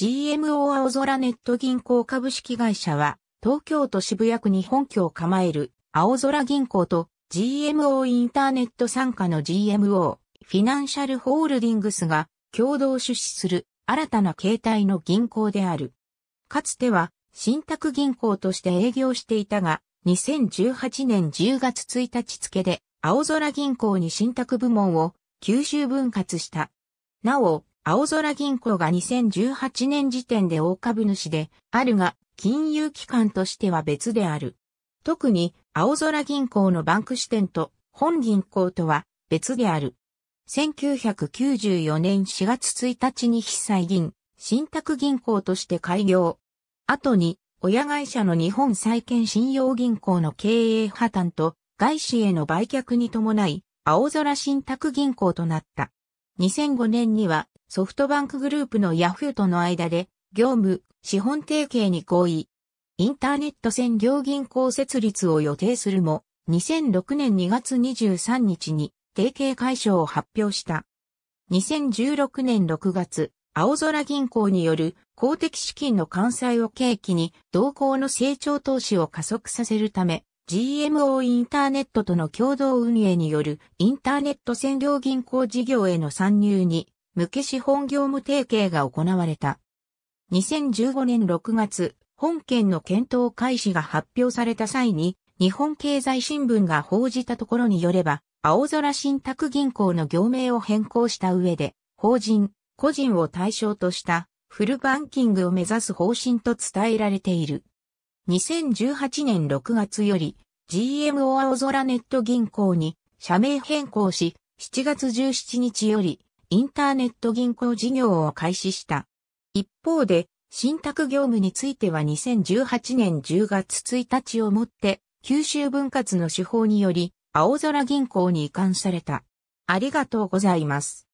GMO 青空ネット銀行株式会社は、東京都渋谷区に本拠を構える青空銀行と GMO インターネット参加の GMO フィナンシャルホールディングスが共同出資する新たな形態の銀行である。かつては信託銀行として営業していたが、2018年10月1日付で青空銀行に信託部門を九州分割した。なお、青空銀行が2018年時点で大株主であるが、金融機関としては別である。特に、青空銀行のバンク支店と本銀行とは別である。1994年4月1日に被災銀、信託銀行として開業。後に、親会社の日本債券信用銀行の経営破綻と外資への売却に伴い、青空信託銀行となった。2005年にはソフトバンクグループのヤフーとの間で、業務、資本提携に合意。インターネット専業銀行設立を予定するも、2006年2月23日に提携解消を発表した。2016年6月、青空銀行による公的資金の関西を契機に同行の成長投資を加速させるため、GMO インターネットとの共同運営によるインターネット専業銀行事業への参入に無け資本業務提携が行われた。2015年6月、本件の検討開始が発表された際に、日本経済新聞が報じたところによれば、青空信託銀行の業名を変更した上で、法人、個人を対象としたフルバンキングを目指す方針と伝えられている。2018年6月より GMO 青空ネット銀行に社名変更し、7月17日よりインターネット銀行事業を開始した。一方で、信託業務については2018年10月1日をもって、九州分割の手法により、青空銀行に移管された。ありがとうございます。